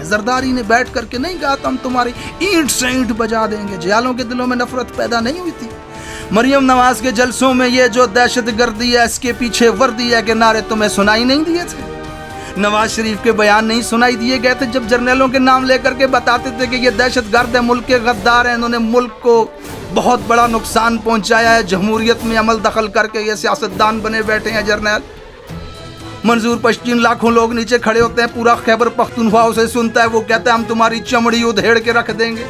में जरदारी ने बैठ करके नहीं कहा था हम तुम्हारी ईंट से ईंट बजा देंगे जयालों के दिलों में नफरत पैदा नहीं हुई थी मरियम नवाज के जलसों में ये जो दहशत गर्दी है इसके पीछे वर्दी है के नारे तुम्हें सुनाई नहीं दिए थे नवाज शरीफ के बयान नहीं सुनाई दिए गए थे जब जर्नलों के नाम लेकर के बताते थे कि ये दहशत गर्द है मुल्क के गद्दार हैं इन्होंने मुल्क को बहुत बड़ा नुकसान पहुंचाया है जमहूरियत में अमल दखल करके ये सियासतदान बने बैठे हैं जर्नल मंजूर पश्चिम लाखों लोग नीचे खड़े होते हैं पूरा खैबर पख्तूनख्वा उसे सुनता है वो कहता है हम तुम्हारी चमड़ी उधेड़ के रख देंगे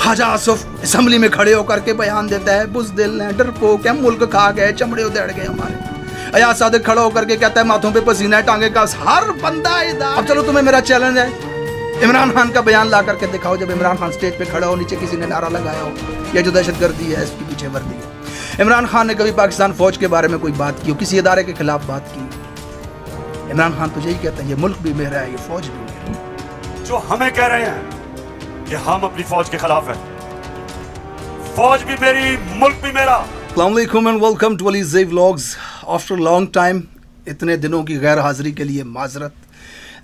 हाजा आसफ असम्बली में खड़े होकर के बयान देता है बुजदिल है डरपोक क्या मुल्क खा गए चमड़े उधेड़ गए हमारे अया सादक खड़ा होकर के कहता है माथों पे पसीना है टांगे का हर बंदा इधर अब चलो तुम्हें मेरा चैलेंज है इमरान खान का बयान ला करके दिखाओ जब इमरान खान स्टेज पे खड़ा हो नीचे किसी ने नारा लगाया हो या जो दहशत गर्दी है इसके पीछे वर्दी है इमरान खान ने कभी पाकिस्तान फौज के बारे में कोई बात की हो किसी इदारे के खिलाफ बात की इमरान खान तो यही कहते हैं ये मुल्क भी मेरा है ये फौज भी मेरा जो हमें कह रहे हैं कि हम अपनी फौज के खिलाफ हैं फौज भी मेरी मुल्क भी मेरा अल्लाम and welcome to Ali J vlogs after long time इतने दिनों की गैर हाजिरी के लिए माजरत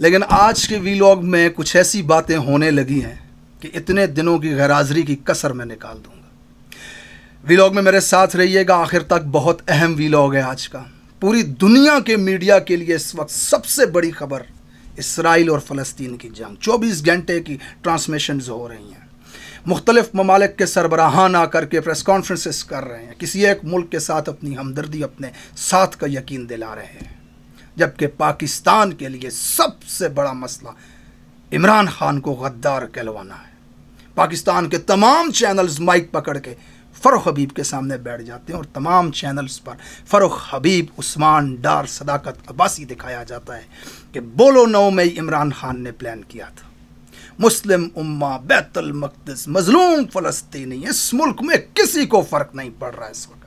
लेकिन आज के वीलॉग में कुछ ऐसी बातें होने लगी हैं कि इतने दिनों की गैर हाजिरी की कसर मैं निकाल दूंगा वीलॉग में मेरे साथ रहिएगा आखिर तक बहुत अहम वीलॉग है आज का पूरी दुनिया के मीडिया के लिए इस वक्त सबसे बड़ी खबर इसराइल और फ़लस्तीन की जंग 24 घंटे की ट्रांसमिशन हो रही हैं मुख्तलिफ ममालिक के सरबराहान आकर के प्रेस कॉन्फ्रेंसिस कर रहे हैं किसी एक मुल्क के साथ अपनी हमदर्दी अपने साथ का यकीन दिला रहे हैं जबकि पाकिस्तान के लिए सबसे बड़ा मसला इमरान खान को गद्दार कहलवाना है पाकिस्तान के तमाम चैनल्स माइक पकड़ के फ़रुख हबीब के सामने बैठ जाते हैं और तमाम चैनल्स पर फ़रुख हबीब उस्मान डार सदाकत अब्बासी दिखाया जाता है कि बोलो नौ में इमरान खान ने प्लान किया था मुस्लिम उम्मा बैतुलमकदस मजलूम फ़लस्तीनी इस मुल्क में किसी को फ़र्क नहीं पड़ रहा है इस वक्त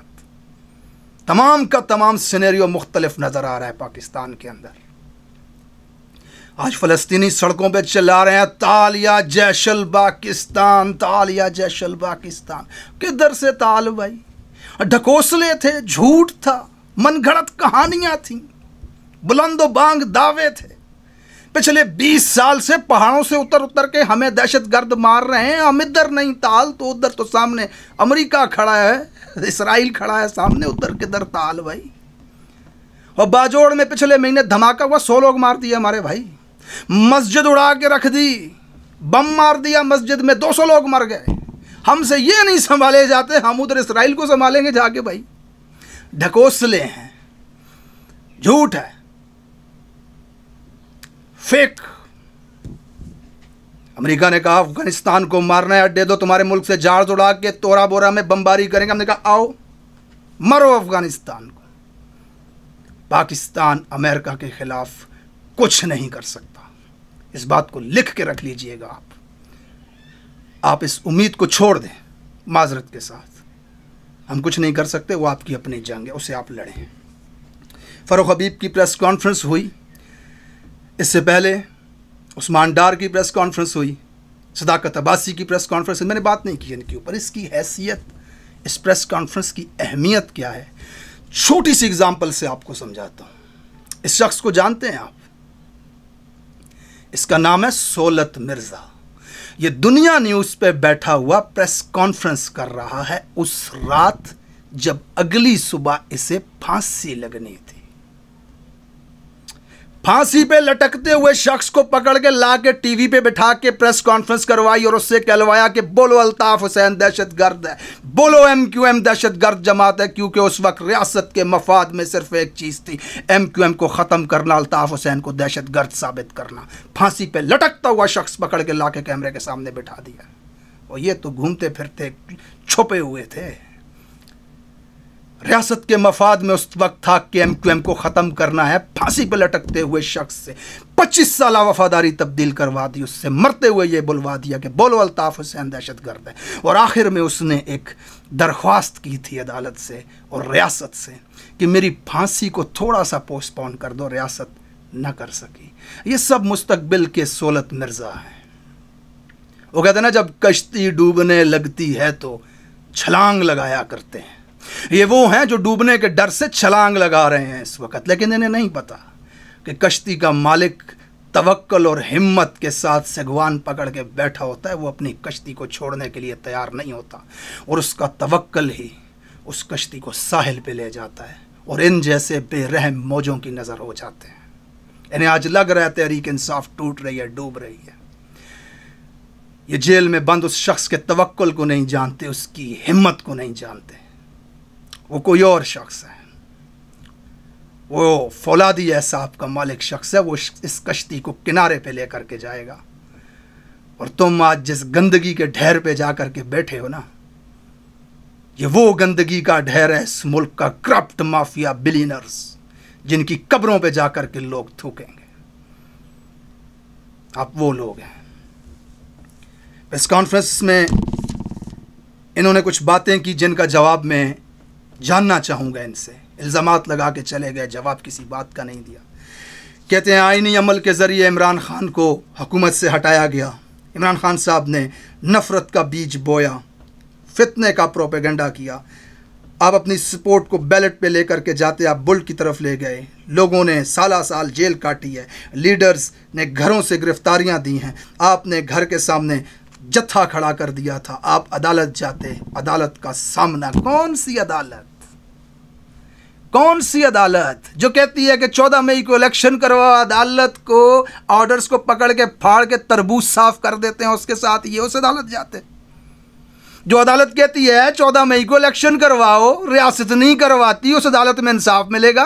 तमाम का तमाम सिनेरियो मुख्तलिफ नज़र आ रहा है पाकिस्तान के अंदर आज फलस्तीनी सड़कों पे चला रहे हैं तालिया जैशल पाकिस्तान तालिया जैशल पाकिस्तान किधर से ताल भाई ढकोसले थे झूठ था मनगढ़ंत कहानियां थी बुलंदो बांग दावे थे पिछले 20 साल से पहाड़ों से उतर उतर के हमें दहशत गर्द मार रहे हैं हम इधर नहीं ताल तो उधर तो सामने अमेरिका खड़ा है इसराइल खड़ा है सामने उधर किधर ताल भाई और बाजोड़ में पिछले महीने धमाका हुआ सौ लोग मार दिए हमारे भाई मस्जिद उड़ा के रख दी बम मार दिया मस्जिद में 200 लोग मर गए हमसे ये नहीं संभाले जाते हम उधर इसराइल को संभालेंगे जाके भाई ढकोसले हैं झूठ है फेक अमेरिका ने कहा अफगानिस्तान को मारना है अड्डे दो तुम्हारे मुल्क से जार उड़ा के तोरा बोरा में बमबारी करेंगे हमने कहा आओ मरो अफगानिस्तान को पाकिस्तान अमेरिका के खिलाफ कुछ नहीं कर सकता इस बात को लिख के रख लीजिएगा आप आप इस उम्मीद को छोड़ दें माजरत के साथ हम कुछ नहीं कर सकते वो आपकी अपनी जंग है उसे आप लड़ें फ़रूख हबीब की प्रेस कॉन्फ्रेंस हुई इससे पहले उस्मान डार की प्रेस कॉन्फ्रेंस हुई सदाकत अब्बासी की प्रेस कॉन्फ्रेंस मैंने बात नहीं की इनके ऊपर इसकी हैसियत इस प्रेस कॉन्फ्रेंस की अहमियत क्या है छोटी सी एग्ज़ाम्पल से आपको समझाता हूँ इस शख्स को जानते हैं आप इसका नाम है सोलत मिर्ज़ा ये दुनिया न्यूज़ पे बैठा हुआ प्रेस कॉन्फ्रेंस कर रहा है उस रात जब अगली सुबह इसे फांसी लगनी थी फांसी पे लटकते हुए शख्स को पकड़ के ला के टीवी पे बिठा के प्रेस कॉन्फ्रेंस करवाई और उससे कहलवाया कि बोलो अल्ताफ हुसैन दहशत गर्द है बोलो एम क्यू एम दहशत गर्द जमात है क्योंकि उस वक्त रियासत के मफाद में सिर्फ एक चीज़ थी एम क्यू एम को ख़त्म करना अल्ताफ हुसैन को दहशत गर्द साबित करना फांसी पे लटकता हुआ शख्स पकड़ के ला के कैमरे के सामने बिठा दिया और ये तो घूमते फिरते छुपे हुए थे रियासत के मफाद में उस वक्त था कि एम क्यू एम को ख़त्म करना है फांसी पर लटकते हुए शख्स से पच्चीस साल वफादारी तब्दील करवा दी उससे मरते हुए ये बुलवा दिया कि बोलो अल्ताफ़ हुसैन दहशत गर्द है और आखिर में उसने एक दरख्वास्त की थी अदालत से और रियासत से कि मेरी फांसी को थोड़ा सा पोस्टपोन कर दो रियासत न कर सकी ये सब मुस्तबिल के सोलत मिर्ज़ा हैं वो कहते ना जब कश्ती डूबने लगती है तो छलांग लगाया करते हैं ये वो हैं जो डूबने के डर से छलांग लगा रहे हैं इस वक्त लेकिन इन्हें नहीं पता कि कश्ती का मालिक तवक्ल और हिम्मत के साथ सगवान पकड़ के बैठा होता है वो अपनी कश्ती को छोड़ने के लिए तैयार नहीं होता और उसका तवक्ल ही उस कश्ती को साहिल पे ले जाता है और इन जैसे बेरहम मौजों की नज़र हो जाते हैं इन्हें आज लग रहा है तहरीक इंसाफ टूट रही है डूब रही है ये जेल में बंद उस शख्स के तवक्ल को नहीं जानते उसकी हिम्मत को नहीं जानते वो कोई और शख्स है वो फौलादी ऐसा का मालिक शख्स है वो इस कश्ती को किनारे पे लेकर के जाएगा और तुम आज जिस गंदगी के ढेर पे जा करके के बैठे हो ना ये वो गंदगी का ढेर है इस मुल्क का करप्ट माफिया बिलीनर्स जिनकी कब्रों पे जाकर के लोग थूकेंगे आप वो लोग हैं प्रेस कॉन्फ्रेंस में इन्होंने कुछ बातें की जिनका जवाब में जानना चाहूँगा इनसे इल्ज़ाम लगा के चले गए जवाब किसी बात का नहीं दिया कहते हैं आइनी अमल के ज़रिए इमरान खान को हकूमत से हटाया गया इमरान खान साहब ने नफ़रत का बीज बोया फितने का प्रोपेगेंडा किया आप अपनी सपोर्ट को बैलेट पे लेकर के जाते आप बुल की तरफ ले गए लोगों ने साला साल जेल काटी है लीडर्स ने घरों से गिरफ्तारियां दी हैं आपने घर के सामने जत्था खड़ा कर दिया था आप अदालत जाते अदालत का सामना कौन सी अदालत कौन सी अदालत जो कहती है कि 14 मई को इलेक्शन करवाओ अदालत को ऑर्डर्स को पकड़ के फाड़ के तरबूज साफ कर देते हैं उसके साथ ये उस अदालत जाते जो अदालत कहती है 14 मई को इलेक्शन करवाओ रियासत नहीं करवाती उस अदालत में इंसाफ मिलेगा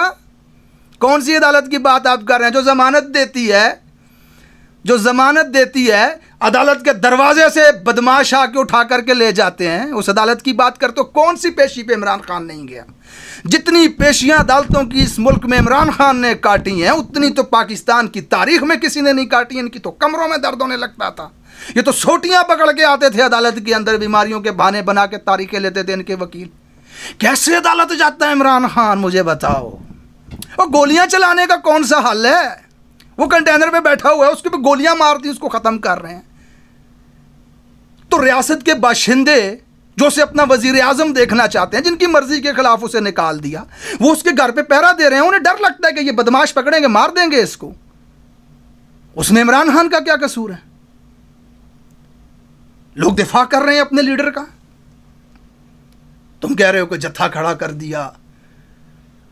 कौन सी अदालत की बात आप कर रहे हैं जो जमानत देती है जो ज़मानत देती है अदालत के दरवाजे से बदमाश आके उठा करके ले जाते हैं उस अदालत की बात कर तो कौन सी पेशी पे इमरान खान नहीं गया जितनी पेशियां अदालतों की इस मुल्क में इमरान खान ने काटी हैं उतनी तो पाकिस्तान की तारीख में किसी ने नहीं काटी इनकी तो कमरों में दर्द होने लगता था ये तो सोटियां पकड़ के आते थे अदालत के अंदर बीमारियों के बहाने बना के तारीखें लेते थे इनके वकील कैसे अदालत जाता है इमरान खान मुझे बताओ और गोलियां चलाने का कौन सा हल है वो कंटेनर में बैठा हुआ है उसके पे गोलियां मार दी उसको ख़त्म कर रहे हैं तो रियासत के बाशिंदे जो उसे अपना वजीर आजम देखना चाहते हैं जिनकी मर्जी के खिलाफ उसे निकाल दिया वो उसके घर पे पहरा दे रहे हैं उन्हें डर लगता है कि ये बदमाश पकड़ेंगे मार देंगे इसको उसमें इमरान खान का क्या कसूर है लोग दिफा कर रहे हैं अपने लीडर का तुम कह रहे हो कि जत्था खड़ा कर दिया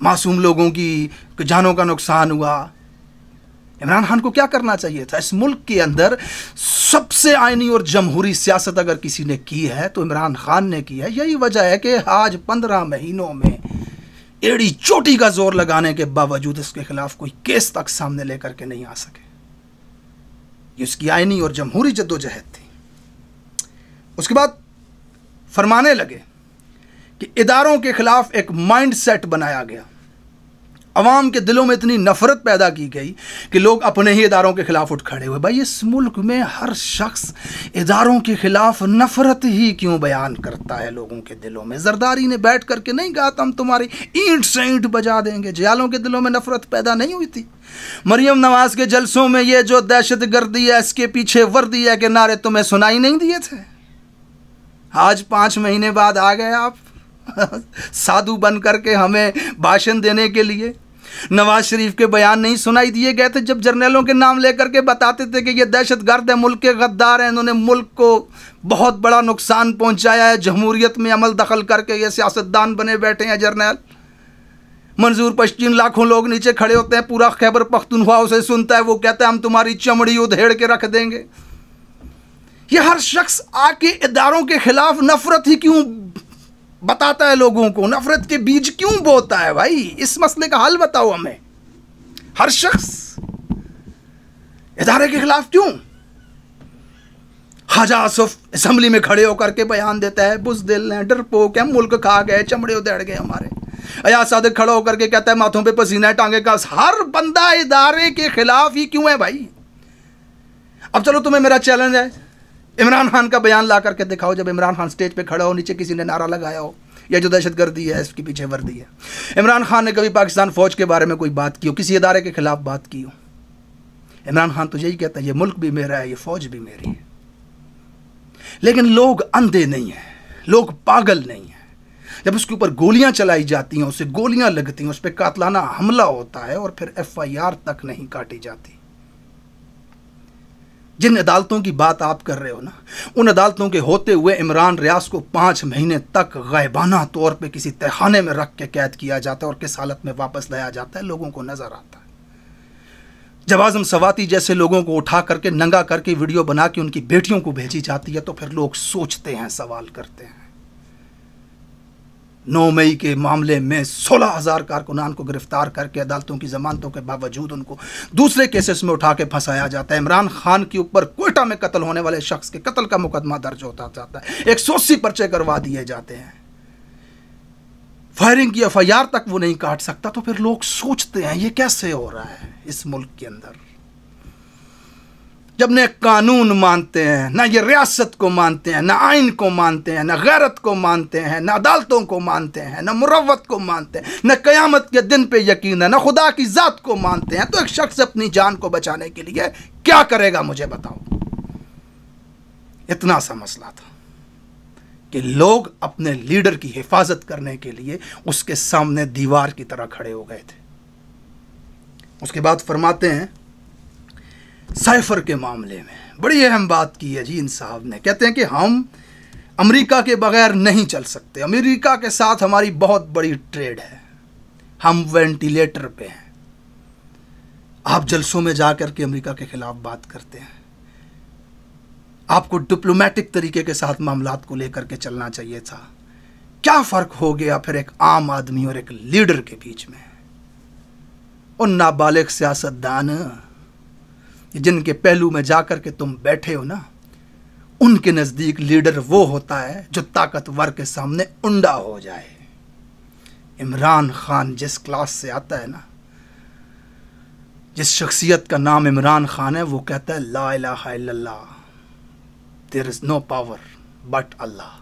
मासूम लोगों की जानों का नुकसान हुआ इमरान खान को क्या करना चाहिए था इस मुल्क के अंदर सबसे आइनी और जमहूरी सियासत अगर किसी ने की है तो इमरान खान ने की है यही वजह है कि आज पंद्रह महीनों में एड़ी चोटी का जोर लगाने के बावजूद इसके खिलाफ कोई केस तक सामने लेकर के नहीं आ सके ये उसकी आइनी और जमहूरी जद्दोजहद थी उसके बाद फरमाने लगे कि इदारों के खिलाफ एक माइंड सेट बनाया गया आवाम के दिलों में इतनी नफरत पैदा की गई कि लोग अपने ही इदारों के ख़िलाफ़ उठ खड़े हुए भाई इस मुल्क में हर शख्स इदारों के ख़िलाफ़ नफरत ही क्यों बयान करता है लोगों के दिलों में जरदारी ने बैठ करके नहीं कहा था हम तुम्हारी ईंट से ईंट बजा देंगे जयालों के दिलों में नफरत पैदा नहीं हुई थी मरियम नवाज़ के जलसों में ये जो दहशत गर्दी है इसके पीछे वर्दी है कि नारे तुम्हें सुनाई नहीं दिए थे आज पाँच महीने बाद आ गए आप साधु बन करके हमें भाषण देने के लिए नवाज शरीफ के बयान नहीं सुनाई दिए गए थे जब जर्नलों के नाम लेकर के बताते थे कि ये दहशत गर्द है मुल्क के गद्दार हैं इन्होंने मुल्क को बहुत बड़ा नुकसान पहुंचाया है जमहूरीत में अमल दखल करके ये सियासतदान बने बैठे हैं जर्नल मंजूर पश्चिम लाखों लोग नीचे खड़े होते हैं पूरा खैबर पख्तनख्वा उसे सुनता है वो कहता है हम तुम्हारी चमड़ी उधेड़ के रख देंगे ये हर शख्स आके इदारों के खिलाफ नफरत ही क्यों बताता है लोगों को नफरत के बीज क्यों बोता है भाई इस मसले का हल बताओ हमें हर शख्स इधारे के खिलाफ क्यों हाजा असेंबली असम्बली में खड़े होकर के बयान देता है बुजदिल हैं डरपोक हैं मुल्क खा गए चमड़े उदेड़ गए हमारे अया साधे खड़ा होकर के कहता है माथों पे पसीना है टांगे का हर बंदा इदारे के खिलाफ ही क्यों है भाई अब चलो तुम्हें मेरा चैलेंज है इमरान खान का बयान ला करके दिखाओ जब इमरान खान स्टेज पे खड़ा हो नीचे किसी ने नारा लगाया हो या जो दहशत गर्दी है इसके पीछे वर्दी है इमरान खान ने कभी पाकिस्तान फ़ौज के बारे में कोई बात की हो किसी इदारे के ख़िलाफ़ बात की हो इमरान खान तो यही कहता है ये मुल्क भी मेरा है ये फ़ौज भी मेरी है लेकिन लोग अंधे नहीं हैं लोग पागल नहीं हैं जब उसके ऊपर गोलियां चलाई जाती हैं उसे गोलियां लगती हैं उस पर कातलाना हमला होता है और फिर एफ तक नहीं काटी जाती जिन अदालतों की बात आप कर रहे हो ना उन अदालतों के होते हुए इमरान रियाज को पाँच महीने तक गैबाना तौर पे किसी तहखाने में रख के कैद किया जाता है और किस हालत में वापस लाया जाता है लोगों को नज़र आता है जब आजम सवाती जैसे लोगों को उठा करके नंगा करके वीडियो बना के उनकी बेटियों को भेजी जाती है तो फिर लोग सोचते हैं सवाल करते हैं नौ मई के मामले में सोलह हज़ार कारकुनान को गिरफ्तार करके अदालतों की जमानतों के बावजूद उनको दूसरे केसेस में उठा के फंसाया जाता है इमरान खान के ऊपर कोयटा में कत्ल होने वाले शख्स के कत्ल का मुकदमा दर्ज होता जाता है एक सौ अस्सी पर्चे करवा दिए जाते हैं फायरिंग की एफ तक वो नहीं काट सकता तो फिर लोग सोचते हैं ये कैसे हो रहा है इस मुल्क के अंदर जब न कानून मानते हैं ना ये रियासत को मानते हैं ना आइन को मानते हैं ना गैरत को मानते हैं ना अदालतों को मानते हैं ना मुरवत को मानते हैं ना क़यामत के दिन पे यकीन है ना खुदा की ज़ात को मानते हैं तो एक शख्स अपनी जान को बचाने के लिए क्या करेगा मुझे बताओ इतना सा मसला था कि लोग अपने लीडर की हिफाजत करने के लिए उसके सामने दीवार की तरह खड़े हो गए थे उसके बाद फरमाते हैं साइफर के मामले में बड़ी अहम बात की है जी इन साहब ने कहते हैं कि हम अमेरिका के बगैर नहीं चल सकते अमेरिका के साथ हमारी बहुत बड़ी ट्रेड है हम वेंटिलेटर पे हैं आप जलसों में जा के अमेरिका के ख़िलाफ़ बात करते हैं आपको डिप्लोमेटिक तरीके के साथ मामला को लेकर के चलना चाहिए था क्या फ़र्क हो गया फिर एक आम आदमी और एक लीडर के बीच में और नाबालिग सियासतदान जिनके पहलू में जाकर के तुम बैठे हो ना उनके नज़दीक लीडर वो होता है जो ताकतवर के सामने उंडा हो जाए इमरान खान जिस क्लास से आता है ना जिस शख्सियत का नाम इमरान खान है वो कहता है ला इला there is no power but Allah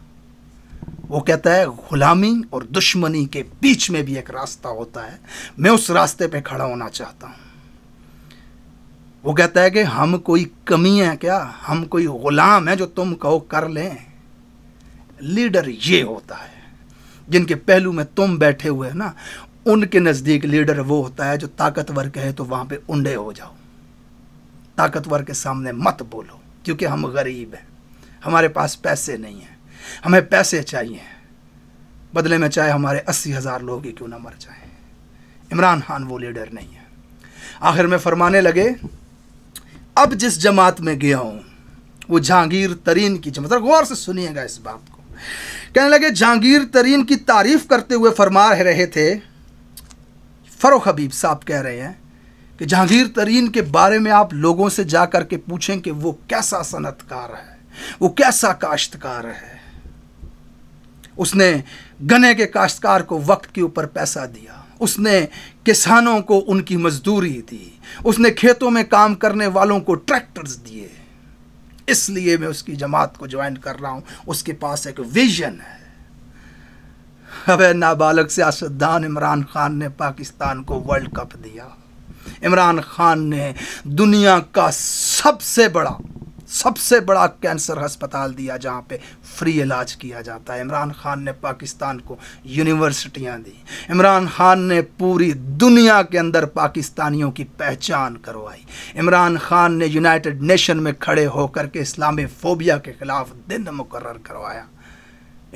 वो कहता है गुलामी और दुश्मनी के बीच में भी एक रास्ता होता है मैं उस रास्ते पे खड़ा होना चाहता हूँ वो कहता है कि हम कोई कमी है क्या हम कोई गुलाम है जो तुम कहो कर लें लीडर ये होता है जिनके पहलू में तुम बैठे हुए हैं ना उनके नज़दीक लीडर वो होता है जो ताकतवर कहे तो वहाँ पे उंडे हो जाओ ताकतवर के सामने मत बोलो क्योंकि हम गरीब हैं हमारे पास पैसे नहीं हैं हमें पैसे चाहिए बदले में चाहे हमारे अस्सी हज़ार लोग ही क्यों ना मर जाएं इमरान खान वो लीडर नहीं है आखिर में फरमाने लगे अब जिस जमात में गया हूं वो जहांगीर तरीन की जमात गौर से सुनिएगा इस बात को कहने लगे जहांगीर तरीन की तारीफ़ करते हुए फरमा रहे थे फ़रोख हबीब साहब कह रहे हैं कि जहांगीर तरीन के बारे में आप लोगों से जा करके के पूछें कि वो कैसा सनतकार है वो कैसा काश्तकार है उसने गने के काश्तकार को वक्त के ऊपर पैसा दिया उसने किसानों को उनकी मजदूरी दी उसने खेतों में काम करने वालों को ट्रैक्टर्स दिए इसलिए मैं उसकी जमात को ज्वाइन कर रहा हूं उसके पास एक विजन है अब नाबालग सियासतदान इमरान खान ने पाकिस्तान को वर्ल्ड कप दिया इमरान खान ने दुनिया का सबसे बड़ा सबसे बड़ा कैंसर अस्पताल दिया जहाँ पे फ्री इलाज किया जाता है इमरान खान ने पाकिस्तान को यूनिवर्सिटियाँ दी इमरान खान ने पूरी दुनिया के अंदर पाकिस्तानियों की पहचान करवाई इमरान खान ने यूनाइटेड नेशन में खड़े होकर के इस्लामी फोबिया के ख़िलाफ़ दिन मुकर करवाया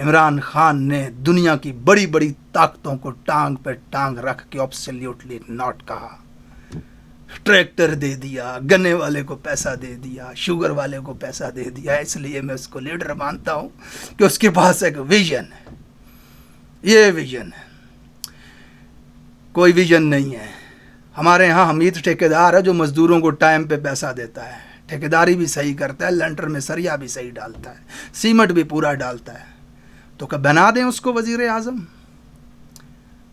इमरान खान ने दुनिया की बड़ी बड़ी ताकतों को टांग पर टांग रख के ऑप्सल्यूटली नॉट कहा ट्रैक्टर दे दिया गन्ने वाले को पैसा दे दिया शुगर वाले को पैसा दे दिया इसलिए मैं उसको लीडर मानता हूँ कि उसके पास एक विजन है ये विजन है कोई विजन नहीं है हमारे यहाँ हमीद ठेकेदार है जो मज़दूरों को टाइम पे पैसा देता है ठेकेदारी भी सही करता है लेंटर में सरिया भी सही डालता है सीमेंट भी पूरा डालता है तो क्या बना दें उसको वज़ी अजम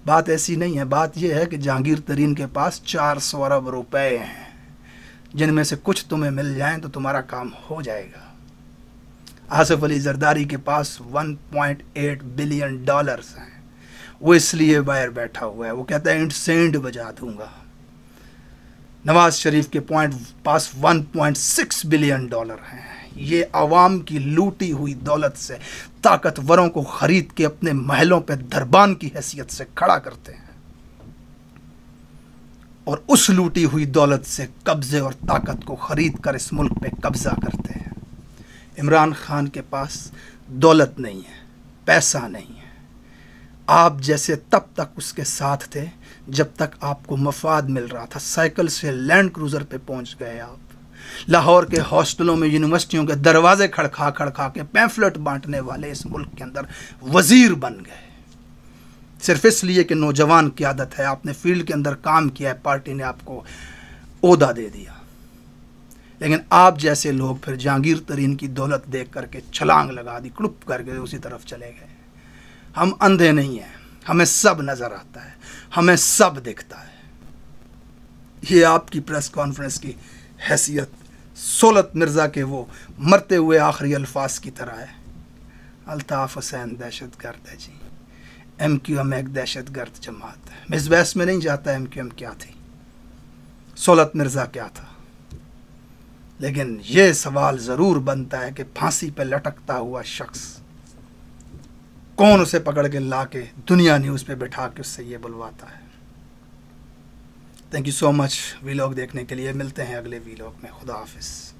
बात ऐसी नहीं है बात यह है कि जहांगीर तरीन के पास चार सौ अरब रुपए हैं जिनमें से कुछ तुम्हें मिल जाए तो तुम्हारा काम हो जाएगा आसफ अली जरदारी के पास 1.8 बिलियन डॉलर्स हैं वो इसलिए बाहर बैठा हुआ है वो कहता है इंट सेंड बजा दूंगा नवाज शरीफ के पॉइंट पास 1.6 बिलियन डॉलर हैं ये आवाम की लूटी हुई दौलत से ताकतवरों को खरीद के अपने महलों पर दरबान की हैसियत से खड़ा करते हैं और उस लूटी हुई दौलत से कब्ज़े और ताकत को खरीद कर इस मुल्क पे कब्ज़ा करते हैं इमरान खान के पास दौलत नहीं है पैसा नहीं है आप जैसे तब तक उसके साथ थे जब तक आपको मफाद मिल रहा था साइकिल से लैंड क्रूज़र पे पहुंच गए आप लाहौर के हॉस्टलों में यूनिवर्सिटियों के दरवाजे खड़खा खड़खा के पैम्फलेट बांटने वाले इस मुल्क के अंदर वजीर बन गए सिर्फ इसलिए कि नौजवान की आदत है आपने फील्ड के अंदर काम किया है पार्टी ने आपको ओदा दे दिया लेकिन आप जैसे लोग फिर जहांगीर तरीन की दौलत देख करके छलांग लगा दी कड़ुप करके उसी तरफ चले गए हम अंधे नहीं हैं हमें सब नज़र आता है हमें सब दिखता है ये आपकी प्रेस कॉन्फ्रेंस की हैसियत सोलत मिर्ज़ा के वो मरते हुए आखिरी अल्फाज की तरह है अलताफ़ हुसैन दहशत गर्द है जी एम क्यू एम एक दहशत गर्द जमात है मैं इस बहस में नहीं जाता एम क्यू एम क्या थी सोलत मिर्ज़ा क्या था लेकिन ये सवाल ज़रूर बनता है कि फांसी पर लटकता हुआ शख्स कौन उसे पकड़ के ला के दुनिया न्यूज़ पे बैठा के उससे ये बुलवाता है thank you so much vlog देखने के लिए मिलते हैं अगले वीलॉग में खुदा हाफिज़